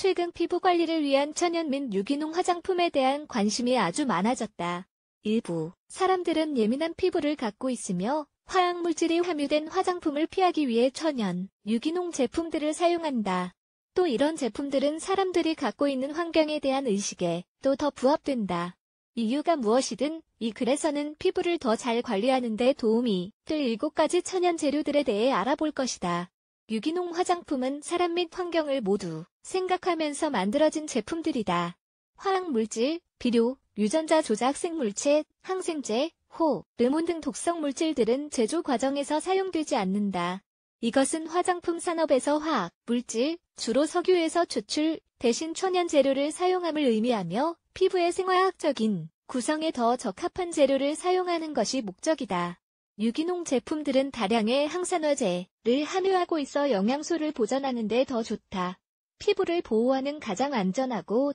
최근 피부 관리를 위한 천연 및 유기농 화장품에 대한 관심이 아주 많아졌다. 일부 사람들은 예민한 피부를 갖고 있으며 화학물질이 함유된 화장품을 피하기 위해 천연, 유기농 제품들을 사용한다. 또 이런 제품들은 사람들이 갖고 있는 환경에 대한 의식에 또 더 부합된다. 이유가 무엇이든 이 글에서는 피부를 더 잘 관리하는 데 도움이 될 7가지 천연 재료들에 대해 알아볼 것이다. 유기농 화장품은 사람 및 환경을 모두 생각하면서 만들어진 제품들이다. 화학물질, 비료, 유전자 조작 생물체, 항생제, 호, 르몬 등 독성 물질들은 제조 과정에서 사용되지 않는다. 이것은 화장품 산업에서 화학, 물질, 주로 석유에서 추출, 대신 천연 재료를 사용함을 의미하며 피부의 생화학적인 구성에 더 적합한 재료를 사용하는 것이 목적이다. 유기농 제품들은 다량의 항산화제를 함유하고 있어 영양소를 보전하는데 더 좋다. 피부를 보호하는 가장 안전하고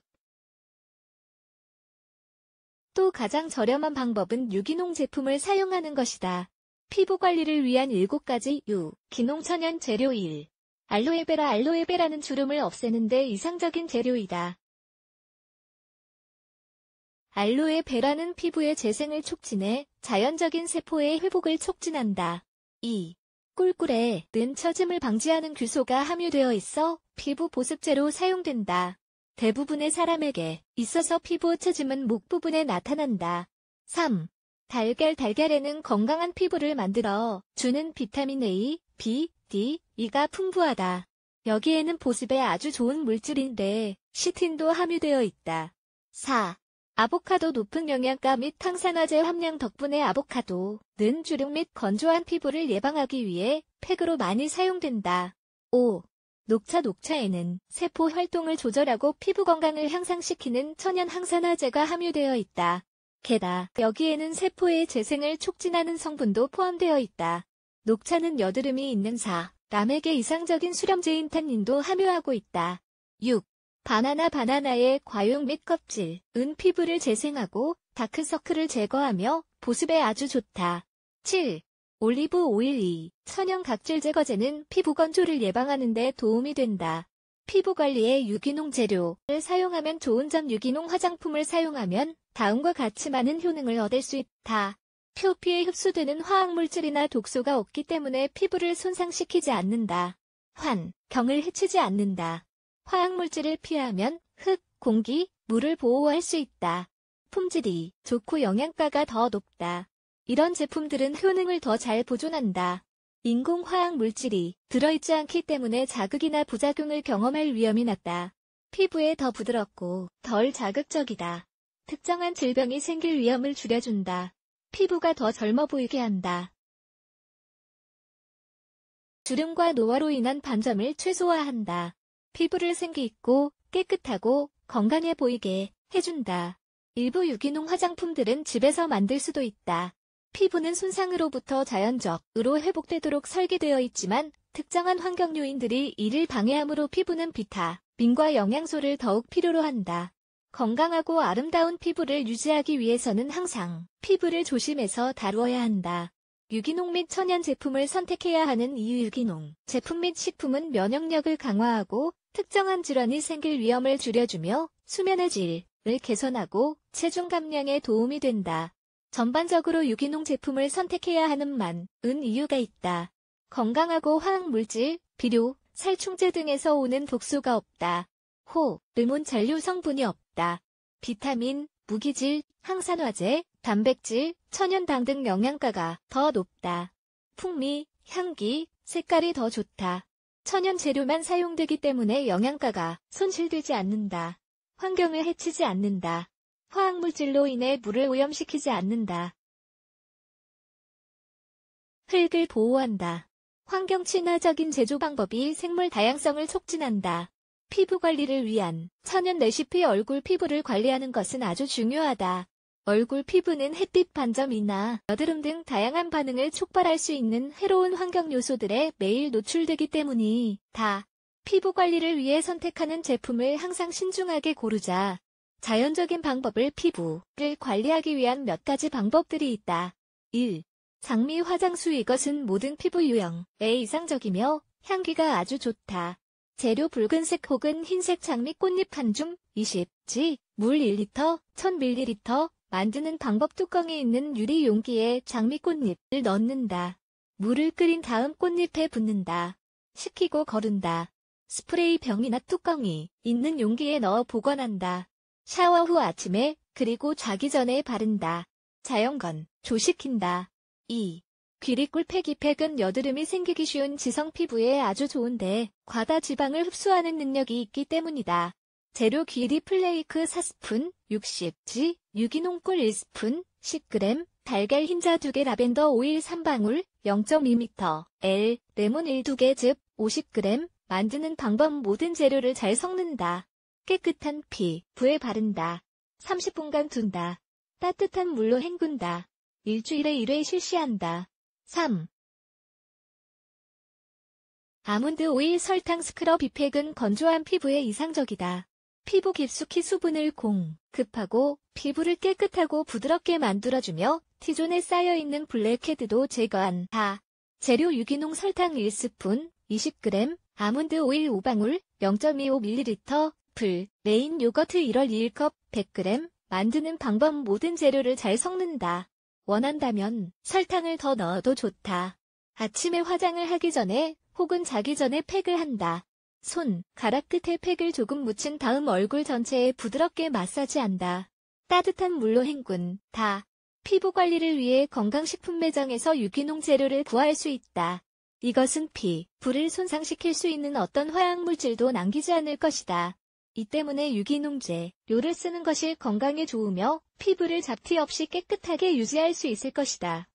또 가장 저렴한 방법은 유기농 제품을 사용하는 것이다. 피부 관리를 위한 7가지 유, 기농 천연 재료 1. 알로에베라 알로에베라는 주름을 없애는 데 이상적인 재료이다. 알로에 베라는 피부의 재생을 촉진해 자연적인 세포의 회복을 촉진한다. 2. 꿀꿀에 는 처짐을 방지하는 규소가 함유되어 있어 피부 보습제로 사용된다. 대부분의 사람에게 있어서 피부 처짐은 목 부분에 나타난다. 3. 달걀 달걀에는 건강한 피부를 만들어 주는 비타민 A, B, D, E가 풍부하다. 여기에는 보습에 아주 좋은 물질인데 시틴도 함유되어 있다. 4. 아보카도 높은 영양가 및 항산화제 함량 덕분에 아보카도는 주름 및 건조한 피부를 예방하기 위해 팩으로 많이 사용된다. 5. 녹차 녹차에는 세포 활동을 조절하고 피부 건강을 향상시키는 천연 항산화제가 함유되어 있다. 게다 여기에는 세포의 재생을 촉진하는 성분도 포함되어 있다. 녹차는 여드름이 있는 사, 남에게 이상적인 수렴제인 탄닌도 함유하고 있다. 6. 바나나 바나나의 과육 및 껍질, 은 피부를 재생하고 다크서클을 제거하며 보습에 아주 좋다. 7. 올리브 오일 2. 천연 각질 제거제는 피부 건조를 예방하는 데 도움이 된다. 피부 관리에 유기농 재료를 사용하면 좋은 점 유기농 화장품을 사용하면 다음과 같이 많은 효능을 얻을 수 있다. 표피에 흡수되는 화학물질이나 독소가 없기 때문에 피부를 손상시키지 않는다. 환, 경을 해치지 않는다. 화학물질을 피하면 흙, 공기, 물을 보호할 수 있다. 품질이 좋고 영양가가 더 높다. 이런 제품들은 효능을 더 잘 보존한다. 인공화학 물질이 들어있지 않기 때문에 자극이나 부작용을 경험할 위험이 낮다. 피부에 더 부드럽고 덜 자극적이다. 특정한 질병이 생길 위험을 줄여준다. 피부가 더 젊어 보이게 한다. 주름과 노화로 인한 반점을 최소화한다. 피부를 생기있고 깨끗하고 건강해 보이게 해준다. 일부 유기농 화장품들은 집에서 만들 수도 있다. 피부는 손상으로부터 자연적으로 회복되도록 설계되어 있지만 특정한 환경 요인들이 이를 방해함으로 피부는 비타민과 영양소를 더욱 필요로 한다. 건강하고 아름다운 피부를 유지하기 위해서는 항상 피부를 조심해서 다루어야 한다. 유기농 및 천연 제품을 선택해야 하는 이유 유기농 제품 및 식품은 면역력을 강화하고 특정한 질환이 생길 위험을 줄여주며 수면의 질을 개선하고 체중 감량에 도움이 된다. 전반적으로 유기농 제품을 선택해야 하는 만은 이유가 있다. 건강하고 화학물질, 비료, 살충제 등에서 오는 독소가 없다. 호, 르몬 잔류 성분이 없다. 비타민, 무기질, 항산화제, 단백질, 천연당 등 영양가가 더 높다. 풍미, 향기, 색깔이 더 좋다. 천연 재료만 사용되기 때문에 영양가가 손실되지 않는다. 환경을 해치지 않는다. 화학물질로 인해 물을 오염시키지 않는다. 흙을 보호한다. 환경 친화적인 제조 방법이 생물 다양성을 촉진한다. 피부 관리를 위한 천연 레시피 얼굴 피부를 관리하는 것은 아주 중요하다. 얼굴 피부는 햇빛 반점이나 여드름 등 다양한 반응을 촉발할 수 있는 해로운 환경 요소들에 매일 노출되기 때문이 다 피부 관리를 위해 선택하는 제품을 항상 신중하게 고르자. 자연적인 방법을 피부를 관리하기 위한 몇 가지 방법들이 있다. 1. 장미 화장수 이것은 모든 피부 유형에 이상적이며 향기가 아주 좋다. 재료 붉은색 혹은 흰색 장미 꽃잎 한 줌 20g, 물 1리터, 1000ml, 만드는 방법 뚜껑이 있는 유리 용기에 장미꽃잎을 넣는다. 물을 끓인 다음 꽃잎에 붓는다. 식히고 거른다. 스프레이 병이나 뚜껑이 있는 용기에 넣어 보관한다. 샤워 후 아침에 그리고 자기 전에 바른다. 자연건 조식힌다. 2. 귀리 꿀팩이 팩은 여드름이 생기기 쉬운 지성 피부에 아주 좋은데 과다 지방을 흡수하는 능력이 있기 때문이다. 재료 길이 플레이크 4스푼, 60g, 유기농 꿀 1스푼, 10g, 달걀 흰자 2개 라벤더 오일 3방울, 0.2m, L, 레몬 1 2개 즙, 50g, 만드는 방법 모든 재료를 잘 섞는다. 깨끗한 피, 부에 바른다. 30분간 둔다. 따뜻한 물로 헹군다. 일주일에 1회 실시한다. 3. 아몬드 오일 설탕 스크럽 이팩은 건조한 피부에 이상적이다. 피부 깊숙이 수분을 공, 급하고 피부를 깨끗하고 부드럽게 만들어주며 T존에 쌓여있는 블랙헤드도 제거한 다. 재료 유기농 설탕 1스푼, 20g, 아몬드 오일 5방울, 0.25ml, 풀 레인 요거트 1월 2일컵 100g, 만드는 방법 모든 재료를 잘 섞는다. 원한다면 설탕을 더 넣어도 좋다. 아침에 화장을 하기 전에 혹은 자기 전에 팩을 한다. 손, 가락 끝에 팩을 조금 묻힌 다음 얼굴 전체에 부드럽게 마사지한다. 따뜻한 물로 헹군, 다. 피부 관리를 위해 건강식품 매장에서 유기농 재료를 구할 수 있다. 이것은 피, 불을 손상시킬 수 있는 어떤 화학물질도 남기지 않을 것이다. 이 때문에 유기농제, 료를 쓰는 것이 건강에 좋으며 피부를 잡티 없이 깨끗하게 유지할 수 있을 것이다.